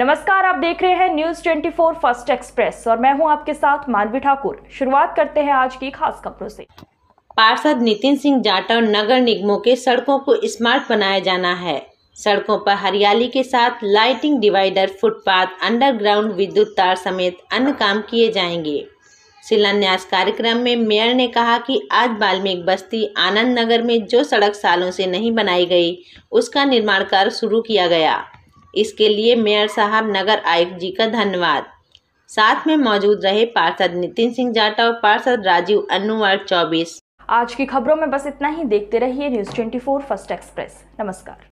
नमस्कार आप देख रहे हैं न्यूज 24 फर्स्ट एक्सप्रेस और मैं हूं आपके साथ मानवी ठाकुर शुरुआत करते हैं आज की खास खबरों से पार्षद नितिन सिंह जाटव नगर निगमों के सड़कों को स्मार्ट बनाया जाना है सड़कों पर हरियाली के साथ लाइटिंग डिवाइडर फुटपाथ अंडरग्राउंड विद्युत तार समेत अन्य काम किए जाएंगे शिलान्यास कार्यक्रम में मेयर ने कहा कि आज बाल्मीक बस्ती आनंद नगर में जो सड़क सालों से नहीं बनाई गई उसका निर्माण कार्य शुरू किया गया इसके लिए मेयर साहब नगर आयुक्त जी का धन्यवाद साथ में मौजूद रहे पार्षद नितिन सिंह जाटा और पार्षद राजीव अनुवार चौबीस आज की खबरों में बस इतना ही देखते रहिए न्यूज फोर फर्स्ट एक्सप्रेस नमस्कार